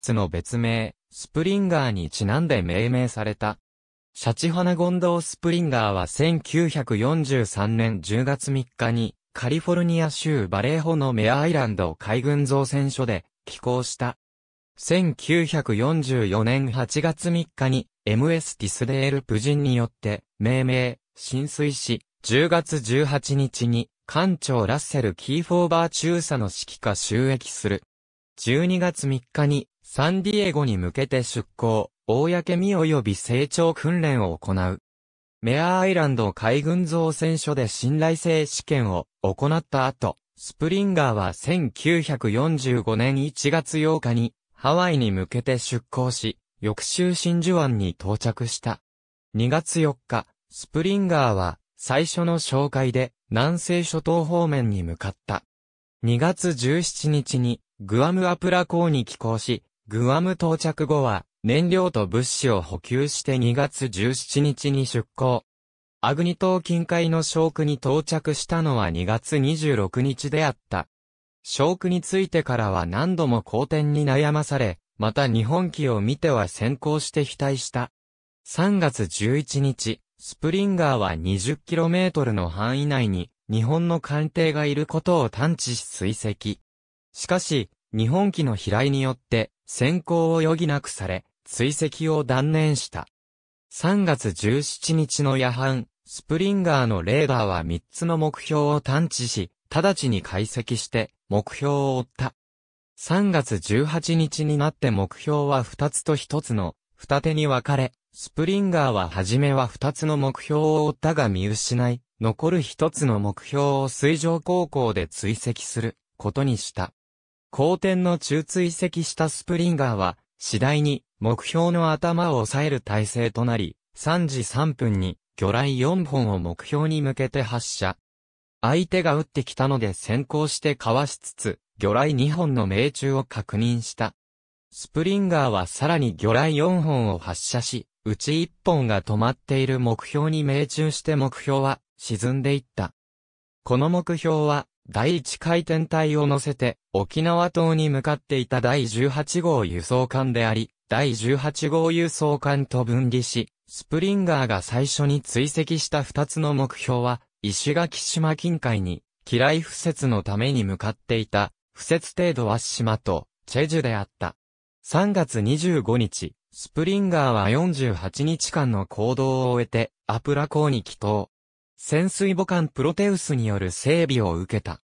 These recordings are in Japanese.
ツの別名、スプリンガーにちなんで命名された。シャチハナゴンドウスプリンガーは1943年10月3日にカリフォルニア州バレーホのメアアイランド海軍造船所で寄港した。1944年8月3日に MS ティスデール夫人によって命名、浸水し、10月18日に艦長ラッセル・キーフォーバー中佐の指揮下収益する。12月3日にサンディエゴに向けて出港、公見及び成長訓練を行う。メアアイランド海軍造船所で信頼性試験を行った後、スプリンガーは1945年1月8日にハワイに向けて出港し、翌週真珠湾に到着した。2月4日、スプリンガーは最初の紹介で南西諸島方面に向かった。2月17日にグアムアプラ港に寄港し、グアム到着後は、燃料と物資を補給して2月17日に出港。アグニ島近海の礁区に到着したのは2月26日であった。礁区についてからは何度も好転に悩まされ、また日本機を見ては先行して期待した。3月11日、スプリンガーは 20km の範囲内に日本の艦艇がいることを探知し追跡。しかし、日本機の飛来によって先行を余儀なくされ、追跡を断念した。3月17日の夜半、スプリンガーのレーダーは3つの目標を探知し、直ちに解析して目標を追った。3月18日になって目標は2つと1つの二手に分かれ、スプリンガーは初めは2つの目標を追ったが見失い、残る1つの目標を水上高校で追跡することにした。後天の中追跡したスプリンガーは、次第に目標の頭を抑える体制となり、3時3分に魚雷4本を目標に向けて発射。相手が撃ってきたので先行してかわしつつ、魚雷2本の命中を確認した。スプリンガーはさらに魚雷4本を発射し、うち1本が止まっている目標に命中して目標は沈んでいった。この目標は第一回転隊を乗せて、沖縄島に向かっていた第18号輸送艦であり、第18号輸送艦と分離し、スプリンガーが最初に追跡した二つの目標は、石垣島近海に、機雷不設のために向かっていた、不設程度は島と、チェジュであった。3月25日、スプリンガーは48日間の行動を終えて、アプラ港に帰島。潜水母艦プロテウスによる整備を受けた。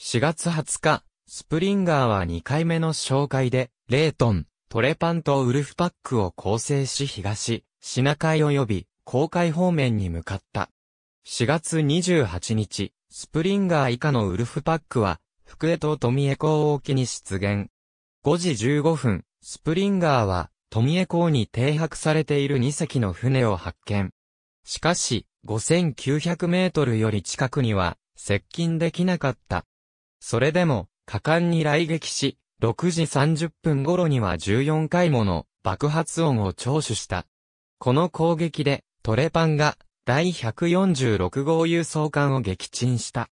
4月20日、スプリンガーは2回目の紹介で、レートン、トレパンとウルフパックを構成し東、シナ海及び、航海方面に向かった。4月28日、スプリンガー以下のウルフパックは、福江と富江港沖に出現。5時15分、スプリンガーは、富江港に停泊されている2隻の船を発見。しかし、5900メートルより近くには接近できなかった。それでも、果敢に来撃し、6時30分頃には14回もの爆発音を聴取した。この攻撃でトレパンが第146号輸送艦を撃沈した。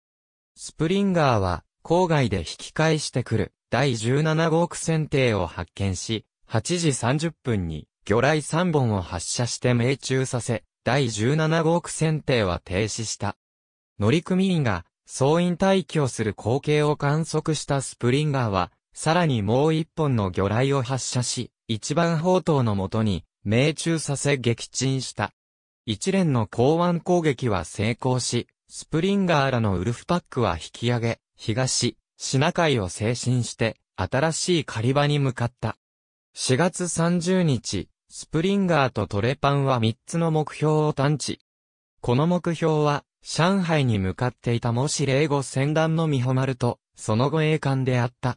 スプリンガーは郊外で引き返してくる第17号区船艇を発見し、8時30分に魚雷3本を発射して命中させ、第17号区選定は停止した。乗組員が、総員退去する光景を観測したスプリンガーは、さらにもう一本の魚雷を発射し、一番砲塔のもとに、命中させ撃沈した。一連の港湾攻撃は成功し、スプリンガーらのウルフパックは引き上げ、東、シナ海を精神して、新しい狩り場に向かった。4月30日、スプリンガーとトレパンは3つの目標を探知。この目標は、上海に向かっていたもし霊語船団の美穂丸と、その後栄冠であった。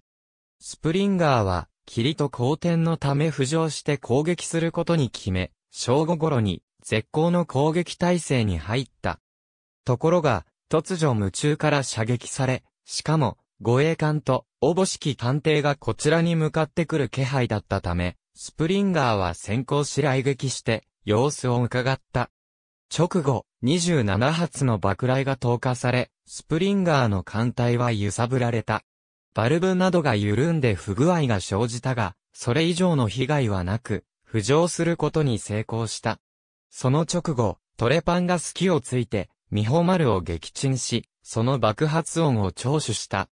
スプリンガーは、霧と光天のため浮上して攻撃することに決め、正午頃に、絶好の攻撃体制に入った。ところが、突如夢中から射撃され、しかも、護衛艦と、おぼしき艦艇がこちらに向かってくる気配だったため、スプリンガーは先行し来撃して、様子を伺った。直後、27発の爆雷が投下され、スプリンガーの艦隊は揺さぶられた。バルブなどが緩んで不具合が生じたが、それ以上の被害はなく、浮上することに成功した。その直後、トレパンが隙をついて、ミホマルを撃沈し、その爆発音を聴取した。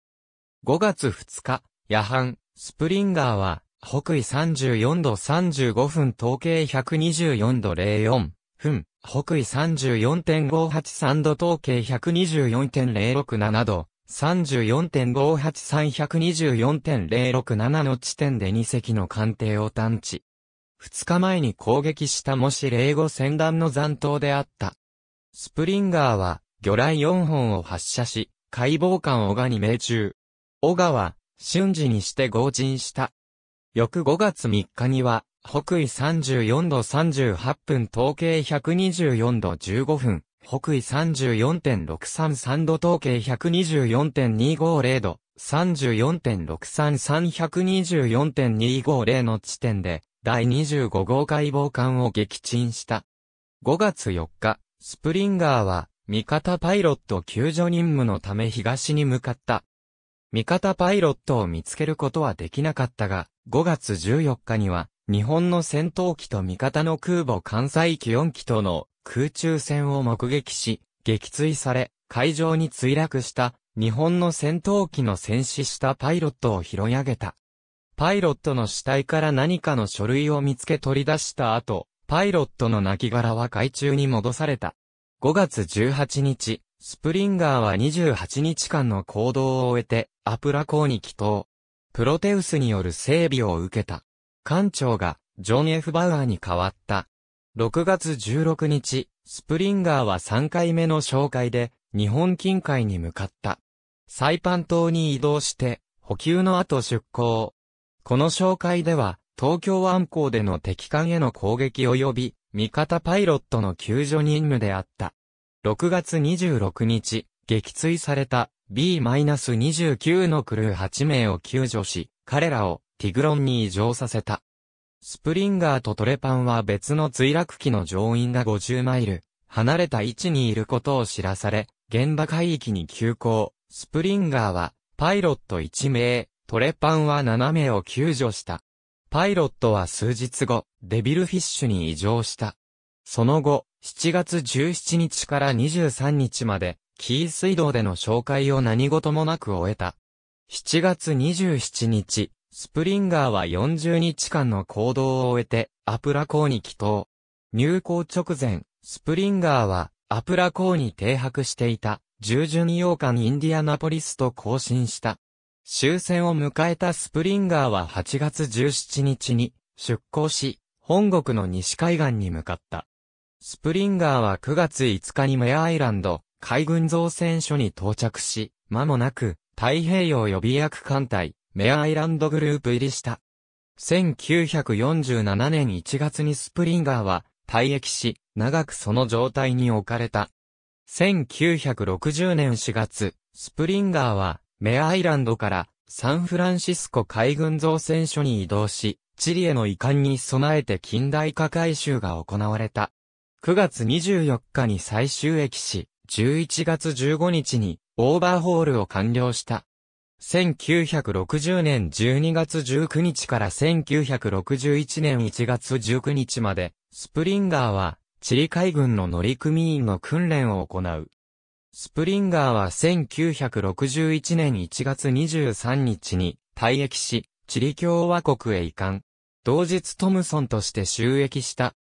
5月2日、夜半、スプリンガーは、北緯34度35分統計124度04分、北緯34.583度統計124.067度、34.583124.067の地点で2隻の艦艇を探知。2日前に攻撃したもし零後戦団の残党であった。スプリンガーは、魚雷4本を発射し、解剖艦オガに命中。オガは、瞬時にして合陣した。翌5月3日には、北緯34度38分統計124度15分、北緯34.633度統計124.250度、3 4 6 3 3 1 2 4 2 5 0の地点で、第25号解剖艦を撃沈した。5月4日、スプリンガーは、味方パイロット救助任務のため東に向かった。味方パイロットを見つけることはできなかったが、5月14日には、日本の戦闘機と味方の空母関西機4機との空中戦を目撃し、撃墜され、海上に墜落した日本の戦闘機の戦死したパイロットを拾い上げた。パイロットの死体から何かの書類を見つけ取り出した後、パイロットの亡骸は海中に戻された。5月18日、スプリンガーは28日間の行動を終えて、アプラ港に帰投。プロテウスによる整備を受けた。艦長がジョン・ F・ バウアーに変わった。6月16日、スプリンガーは3回目の紹介で日本近海に向かった。サイパン島に移動して補給の後出港。この紹介では東京湾港での敵艦への攻撃及び味方パイロットの救助任務であった。6月26日、撃墜された B-29 のクルー8名を救助し、彼らをティグロンに移乗させた。スプリンガーとトレパンは別の墜落機の乗員が50マイル、離れた位置にいることを知らされ、現場海域に急行。スプリンガーは、パイロット1名、トレパンは7名を救助した。パイロットは数日後、デビルフィッシュに移乗した。その後、7月17日から23日まで、紀伊水道での紹介を何事もなく終えた。7月27日、スプリンガーは40日間の行動を終えて、アプラ港に帰島。入港直前、スプリンガーは、アプラ港に停泊していた、従順8日にインディアナポリスと交信した。終戦を迎えたスプリンガーは8月17日に出港し、本国の西海岸に向かった。スプリンガーは9月5日にメアアイランド、海軍造船所に到着し、間もなく太平洋予備役艦隊、メアアイランドグループ入りした。1947年1月にスプリンガーは退役し、長くその状態に置かれた。1960年4月、スプリンガーはメアアイランドからサンフランシスコ海軍造船所に移動し、チリへの移管に備えて近代化改修が行われた。9月24日に最終駅し、11月15日にオーバーホールを完了した。1960年12月19日から1961年1月19日まで、スプリンガーは、チリ海軍の乗組員の訓練を行う。スプリンガーは1961年1月23日に退役し、チリ共和国へ移管。同日トムソンとして収益した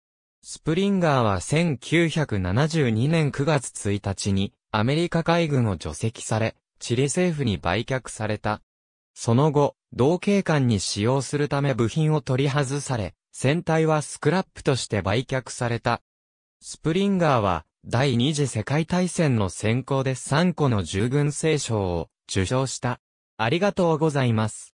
スプリンガーは1972年9月1日にアメリカ海軍を除籍され、チリ政府に売却された。その後、同警官に使用するため部品を取り外され、船体はスクラップとして売却された。スプリンガーは、第二次世界大戦の選考で3個の従軍聖賞を受賞した。ありがとうございます。